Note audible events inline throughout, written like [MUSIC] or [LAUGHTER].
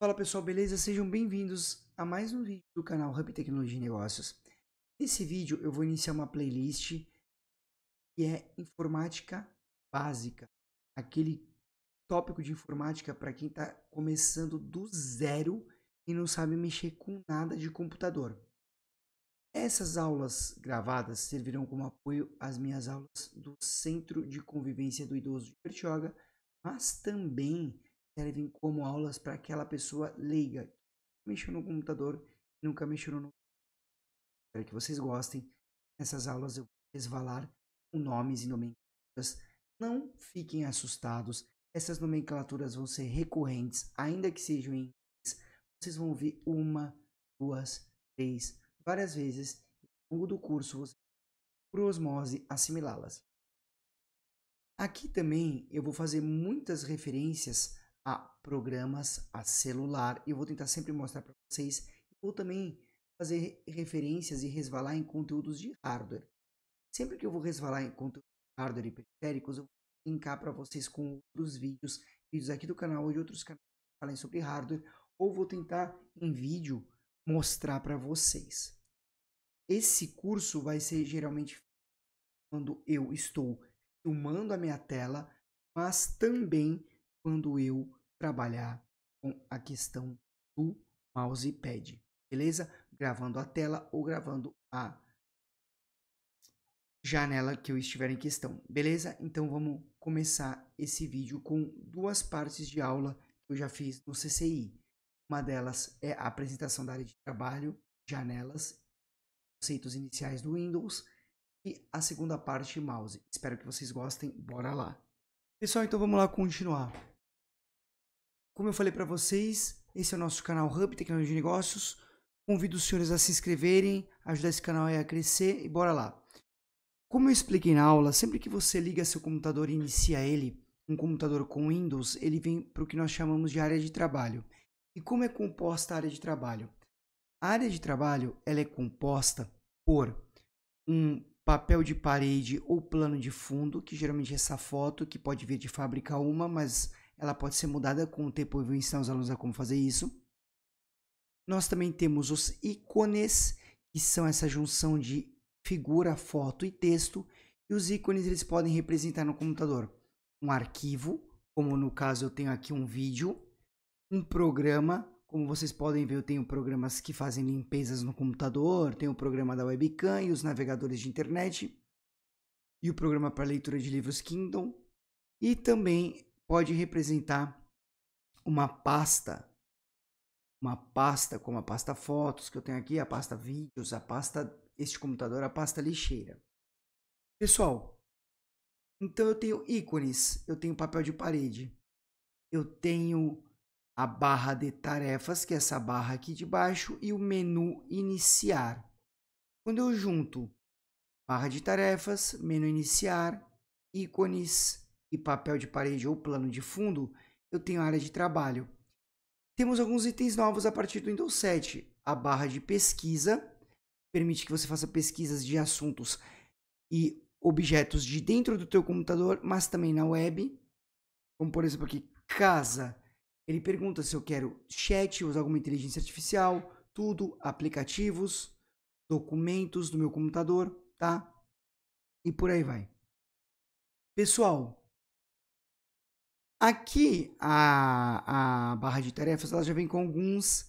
Fala pessoal, beleza? Sejam bem-vindos a mais um vídeo do canal Hub Tecnologia e Negócios. Nesse vídeo eu vou iniciar uma playlist que é informática básica, aquele tópico de informática para quem está começando do zero e não sabe mexer com nada de computador. Essas aulas gravadas servirão como apoio às minhas aulas do Centro de Convivência do Idoso de Bertioga, mas também servem como aulas para aquela pessoa leiga que mexeu no computador e nunca mexeu no. Espero que vocês gostem. Nessas aulas eu vou resvalar com nomes e nomenclaturas. Não fiquem assustados. Essas nomenclaturas vão ser recorrentes, ainda que sejam em inglês. Vocês vão ouvir uma, duas, três, várias vezes. Ao longo do curso, vocês vão, por osmose, assimilá-las. Aqui também eu vou fazer muitas referências a programas, a celular. Eu vou tentar sempre mostrar para vocês. Vou também fazer referências e resvalar em conteúdos de hardware. Sempre que eu vou resvalar em conteúdos de hardware e periféricos, eu vou linkar para vocês com outros vídeos, vídeos aqui do canal ou de outros canais que falem sobre hardware, ou vou tentar em vídeo mostrar para vocês. Esse curso vai ser geralmente quando eu estou filmando a minha tela, mas também quando eu trabalhar com a questão do mousepad, beleza? Gravando a tela ou gravando a janela que eu estiver em questão, beleza? Então vamos começar esse vídeo com duas partes de aula que eu já fiz no CCI. Uma delas é a apresentação da área de trabalho, janelas, conceitos iniciais do Windows e a segunda parte mouse. Espero que vocês gostem, bora lá! Pessoal, então vamos lá continuar. Como eu falei para vocês, esse é o nosso canal Hub Tecnologia de Negócios. Convido os senhores a se inscreverem, ajudar esse canal a crescer e bora lá. Como eu expliquei na aula, sempre que você liga seu computador e inicia ele, um computador com Windows, ele vem para o que nós chamamos de área de trabalho. E como é composta a área de trabalho? A área de trabalho ela é composta por um papel de parede ou plano de fundo, que geralmente é essa foto, que pode vir de fábrica uma, mas ela pode ser mudada com o tempo, eu vou ensinar os alunos a como fazer isso. Nós também temos os ícones, que são essa junção de figura, foto e texto, e os ícones eles podem representar no computador um arquivo, como no caso eu tenho aqui um vídeo, um programa, como vocês podem ver, eu tenho programas que fazem limpezas no computador, tenho o programa da webcam e os navegadores de internet, e o programa para leitura de livros Kindle, e também pode representar uma pasta, uma pasta como a pasta fotos que eu tenho aqui, a pasta vídeos, a pasta este computador, a pasta lixeira. Pessoal, então eu tenho ícones, eu tenho papel de parede, eu tenho a barra de tarefas, que é essa barra aqui de baixo, e o menu iniciar. Quando eu junto barra de tarefas, menu iniciar, ícones, e papel de parede ou plano de fundo, eu tenho área de trabalho. Temos alguns itens novos a partir do Windows 7. A barra de pesquisa permite que você faça pesquisas de assuntos e objetos de dentro do teu computador, mas também na web. Como por exemplo aqui, casa. Ele pergunta se eu quero chat, usar alguma inteligência artificial, tudo, aplicativos, documentos do meu computador, tá? E por aí vai. Pessoal, Aqui a, a barra de tarefas ela já vem com alguns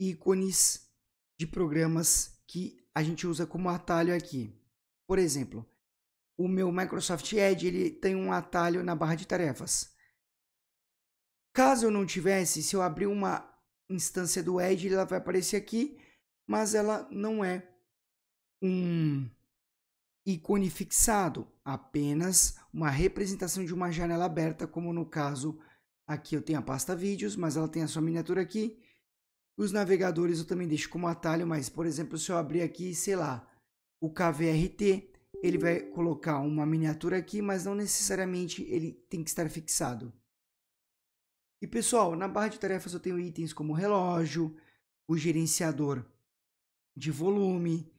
ícones de programas que a gente usa como atalho aqui. Por exemplo, o meu Microsoft Edge ele tem um atalho na barra de tarefas. Caso eu não tivesse, se eu abrir uma instância do Edge, ela vai aparecer aqui, mas ela não é um ícone fixado, apenas uma representação de uma janela aberta, como no caso aqui eu tenho a pasta vídeos, mas ela tem a sua miniatura aqui. Os navegadores eu também deixo como atalho, mas por exemplo, se eu abrir aqui, sei lá, o KVRT, ele vai colocar uma miniatura aqui, mas não necessariamente ele tem que estar fixado. E pessoal, na barra de tarefas eu tenho itens como relógio, o gerenciador de volume,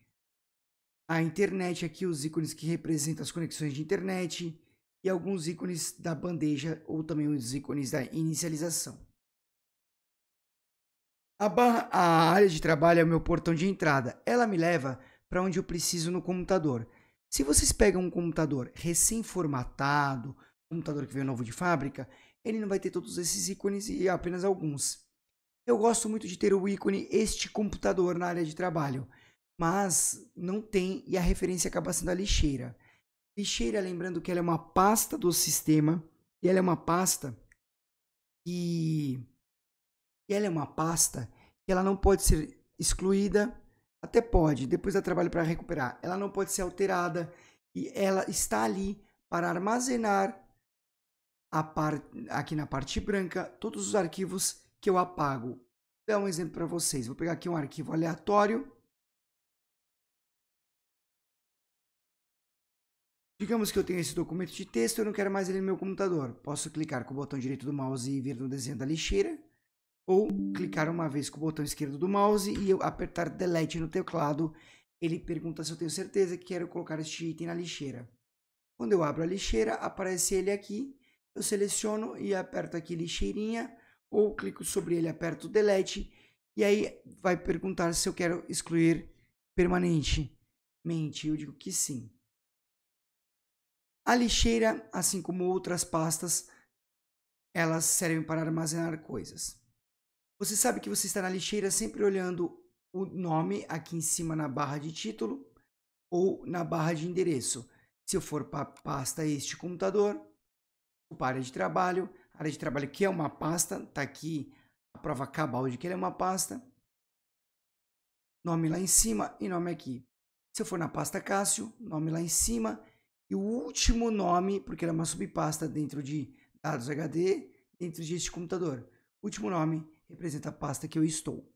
a internet aqui, os ícones que representam as conexões de internet e alguns ícones da bandeja ou também os ícones da inicialização. A, barra, a área de trabalho é o meu portão de entrada. Ela me leva para onde eu preciso no computador. Se vocês pegam um computador recém-formatado, computador que veio novo de fábrica, ele não vai ter todos esses ícones e apenas alguns. Eu gosto muito de ter o ícone este computador na área de trabalho mas não tem e a referência acaba sendo a lixeira. Lixeira, lembrando que ela é uma pasta do sistema e ela é uma pasta e, e ela é uma pasta que ela não pode ser excluída, até pode, depois dá trabalho para recuperar. Ela não pode ser alterada e ela está ali para armazenar Par... aqui na parte branca todos os arquivos que eu apago. Vou dar um exemplo para vocês. Vou pegar aqui um arquivo aleatório Digamos que eu tenho esse documento de texto e eu não quero mais ele no meu computador. Posso clicar com o botão direito do mouse e vir no desenho da lixeira, ou clicar uma vez com o botão esquerdo do mouse e eu apertar Delete no teclado. Ele pergunta se eu tenho certeza que quero colocar este item na lixeira. Quando eu abro a lixeira, aparece ele aqui. Eu seleciono e aperto aqui lixeirinha, ou clico sobre ele, aperto Delete, e aí vai perguntar se eu quero excluir permanentemente. Eu digo que sim. A lixeira, assim como outras pastas, elas servem para armazenar coisas. Você sabe que você está na lixeira sempre olhando o nome aqui em cima na barra de título ou na barra de endereço. Se eu for para a pasta este computador, para a área de trabalho, a área de trabalho que é uma pasta, está aqui a prova cabal de que ela é uma pasta. Nome lá em cima e nome aqui. Se eu for na pasta Cássio, nome lá em cima e o último nome, porque era uma subpasta dentro de dados HD, dentro deste computador. O último nome representa a pasta que eu estou.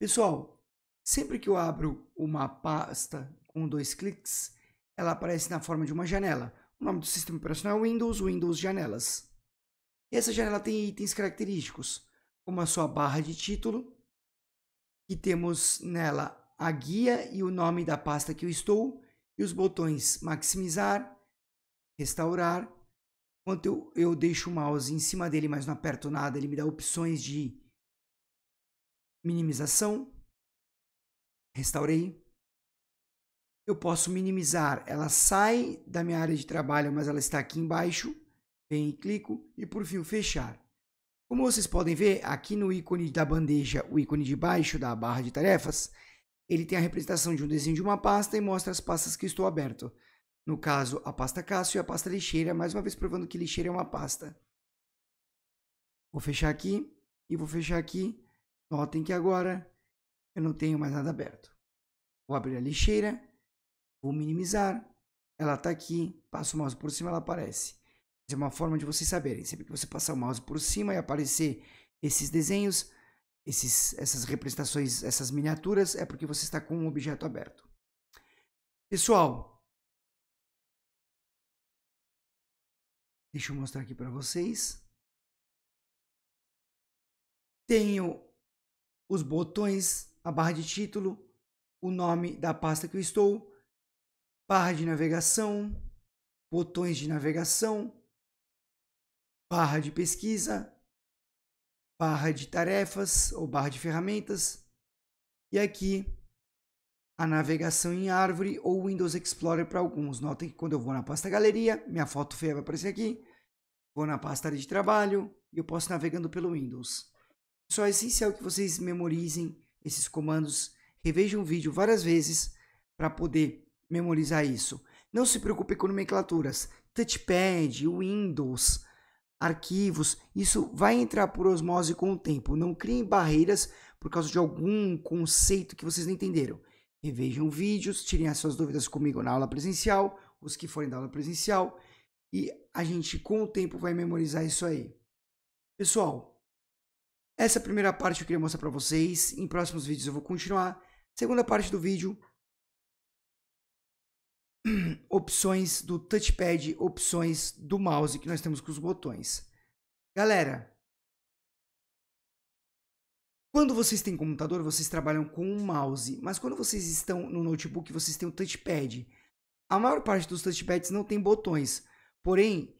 Pessoal, sempre que eu abro uma pasta com dois cliques, ela aparece na forma de uma janela. O nome do sistema operacional é Windows, Windows Janelas. E essa janela tem itens característicos, como a sua barra de título, que temos nela a guia e o nome da pasta que eu estou, e os botões maximizar, restaurar. Enquanto eu, eu deixo o mouse em cima dele, mas não aperto nada, ele me dá opções de minimização. Restaurei. Eu posso minimizar, ela sai da minha área de trabalho, mas ela está aqui embaixo. Venho e clico e por fim fechar. Como vocês podem ver, aqui no ícone da bandeja, o ícone de baixo da barra de tarefas, ele tem a representação de um desenho de uma pasta e mostra as pastas que estou aberto. No caso, a pasta Cássio e a pasta lixeira, mais uma vez provando que lixeira é uma pasta. Vou fechar aqui e vou fechar aqui. Notem que agora eu não tenho mais nada aberto. Vou abrir a lixeira, vou minimizar, ela está aqui, passo o mouse por cima, ela aparece. Essa é uma forma de vocês saberem. Sempre que você passar o mouse por cima e aparecer esses desenhos, esses, essas representações, essas miniaturas, é porque você está com um objeto aberto. Pessoal, deixa eu mostrar aqui para vocês. Tenho os botões, a barra de título, o nome da pasta que eu estou, barra de navegação, botões de navegação, barra de pesquisa, barra de tarefas ou barra de ferramentas. E aqui a navegação em árvore ou Windows Explorer para alguns. Notem que quando eu vou na pasta galeria, minha foto feia vai aparecer aqui. Vou na pasta área de trabalho e eu posso navegando pelo Windows. Só é essencial que vocês memorizem esses comandos, revejam o vídeo várias vezes para poder memorizar isso. Não se preocupe com nomenclaturas. Touchpad, Windows, arquivos, isso vai entrar por osmose com o tempo. Não criem barreiras por causa de algum conceito que vocês não entenderam. Revejam vídeos, tirem as suas dúvidas comigo na aula presencial, os que forem da aula presencial, e a gente com o tempo vai memorizar isso aí. Pessoal, essa primeira parte eu queria mostrar para vocês. Em próximos vídeos eu vou continuar. Segunda parte do vídeo, [CLEARS THROAT] opções do touchpad, opções do mouse que nós temos com os botões. Galera, quando vocês têm computador, vocês trabalham com um mouse, mas quando vocês estão no notebook, vocês têm um touchpad. A maior parte dos touchpads não tem botões, porém,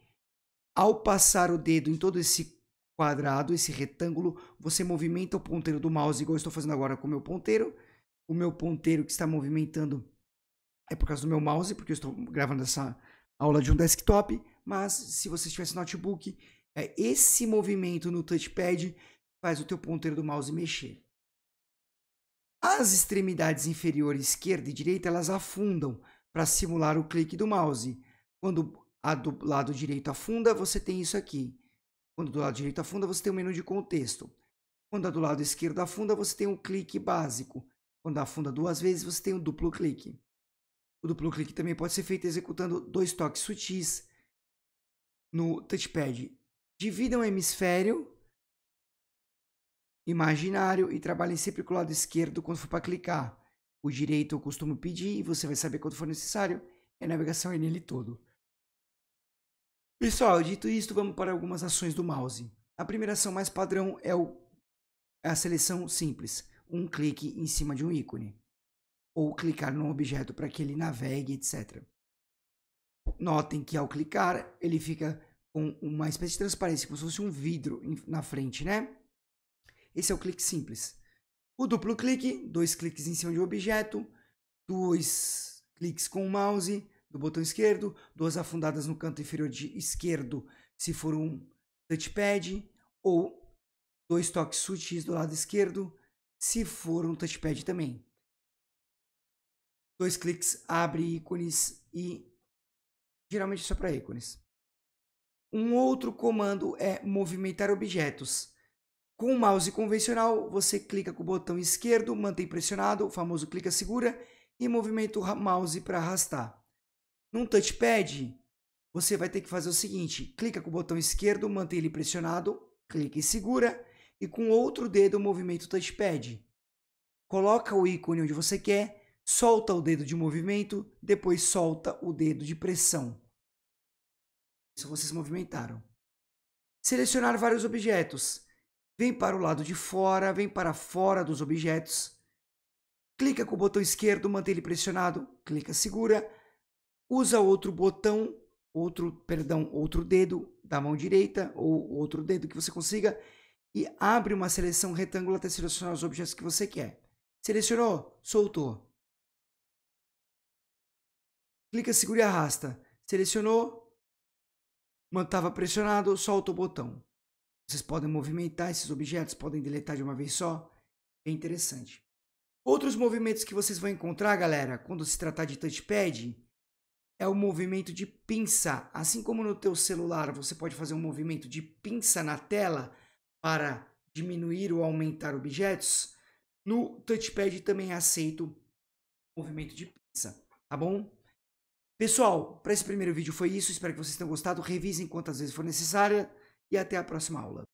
ao passar o dedo em todo esse quadrado, esse retângulo, você movimenta o ponteiro do mouse, igual eu estou fazendo agora com o meu ponteiro. O meu ponteiro que está movimentando é por causa do meu mouse, porque eu estou gravando essa aula de um desktop, mas se você tivesse notebook, é, esse movimento no touchpad faz o teu ponteiro do mouse mexer. As extremidades inferiores esquerda e direita elas afundam para simular o clique do mouse. Quando a do lado direito afunda, você tem isso aqui. Quando do lado direito afunda, você tem o um menu de contexto. Quando a do lado esquerdo afunda, você tem um clique básico. Quando afunda duas vezes, você tem um duplo clique. O duplo clique também pode ser feito executando dois toques sutis no touchpad. Dividam o hemisfério imaginário e trabalhem sempre com o lado esquerdo quando for para clicar. O direito eu costumo pedir e você vai saber quando for necessário. É a navegação é nele todo. Pessoal, dito isto, vamos para algumas ações do mouse. A primeira ação mais padrão é, o, é a seleção simples, um clique em cima de um ícone ou clicar num objeto para que ele navegue, etc. Notem que ao clicar, ele fica com uma espécie de transparência, como se fosse um vidro na frente, né? Esse é o clique simples. O duplo clique, dois cliques em cima de um objeto, dois cliques com o mouse do botão esquerdo, duas afundadas no canto inferior de esquerdo se for um touchpad, ou dois toques sutis do lado esquerdo se for um touchpad também dois cliques abre ícones e geralmente só é para ícones. Um outro comando é movimentar objetos. Com o mouse convencional, você clica com o botão esquerdo, mantém pressionado, o famoso clica segura e movimenta o mouse para arrastar. Num touchpad, você vai ter que fazer o seguinte: clica com o botão esquerdo, mantém ele pressionado, clica e segura e com outro dedo movimenta o touchpad. Coloca o ícone onde você quer solta o dedo de movimento, depois solta o dedo de pressão. Isso vocês movimentaram. Selecionar vários objetos. Vem para o lado de fora, vem para fora dos objetos. Clica com o botão esquerdo, mantém ele pressionado, clica, segura. Usa outro botão, outro, perdão, outro dedo da mão direita ou outro dedo que você consiga e abre uma seleção retângulo até selecionar os objetos que você quer. Selecionou, soltou clica, segura e arrasta. Selecionou, mantava pressionado, solta o botão. Vocês podem movimentar esses objetos, podem deletar de uma vez só. É interessante. Outros movimentos que vocês vão encontrar, galera, quando se tratar de touchpad, é o movimento de pinça. Assim como no teu celular você pode fazer um movimento de pinça na tela para diminuir ou aumentar objetos, no touchpad também é aceito o movimento de pinça, tá bom? Pessoal, para esse primeiro vídeo foi isso. Espero que vocês tenham gostado. Revisem quantas vezes for necessária e até a próxima aula.